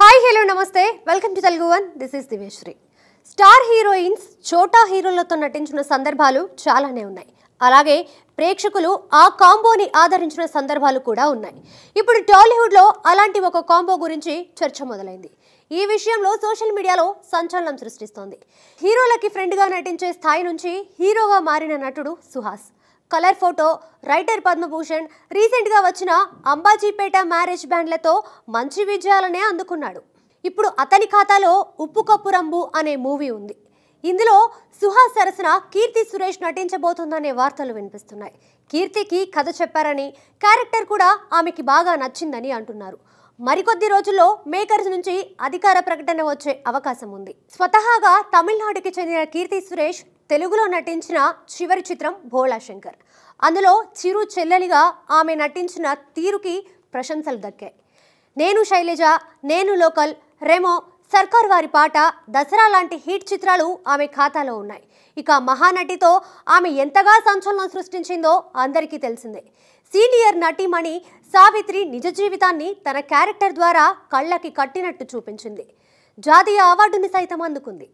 hi hello నమస్తే welcome to Telugu one this is దివేశ్రీ star heroines చోటా హీరోలతో నటించిన సందర్భాలు చాలానే ఉన్నాయి అలాగే ప్రేక్షకులు ఆ కాంబోని ఆదరించిన సందర్భాలు కూడా ఉన్నాయి ఇప్పుడు టాలీవుడ్లో అలాంటి ఒక కాంబో గురించి చర్చ మొదలైంది ఈ విషయంలో సోషల్ మీడియాలో సంచలనం సృష్టిస్తోంది హీరోలకి ఫ్రెండ్గా నటించే స్థాయి నుంచి హీరోగా మారిన నటుడు Suhas colour photo writer Padmabhushan రీసెంట్గా వచ్చిన అంబాజీపేట మ్యారేజ్ బ్యాండ్లతో మంచి విజయాలనే అందుకున్నాడు ఇప్పుడు అతని ఖాతాలో ఉప్పు కప్పు రంబు అనే మూవీ ఉంది ఇందులో సుహాస్ సరసన కీర్తి సురేష్ నటించబోతుందనే వార్తలు వినిపిస్తున్నాయి కీర్తికి కథ చెప్పారని క్యారెక్టర్ కూడా ఆమెకి బాగా నచ్చిందని అంటున్నారు మరికొద్ది రోజుల్లో మేకర్స్ నుంచి అధికార ప్రకటన వచ్చే అవకాశం ఉంది స్వతహాగా తమిళనాడుకి చెందిన కీర్తి సురేష్ తెలుగులో నటించిన చివరి చిత్రం భోళా శంకర్ అందులో చిరు చెల్లెలిగా ఆమె నటించిన తీరుకి ప్రశంసలు దక్కాయి నేను శైలజ నేను లోకల్ రెమో సర్కార్ వారి పాట దసరా లాంటి హిట్ చిత్రాలు ఆమె ఖాతాలో ఉన్నాయి ఇక మహానటితో ఆమె ఎంతగా సంచలనం సృష్టించిందో అందరికీ తెలిసిందే సీనియర్ నటీమణి సావిత్రి నిజ జీవితాన్ని తన క్యారెక్టర్ ద్వారా కళ్ళకి కట్టినట్టు చూపించింది జాతీయ అవార్డుని సైతం అందుకుంది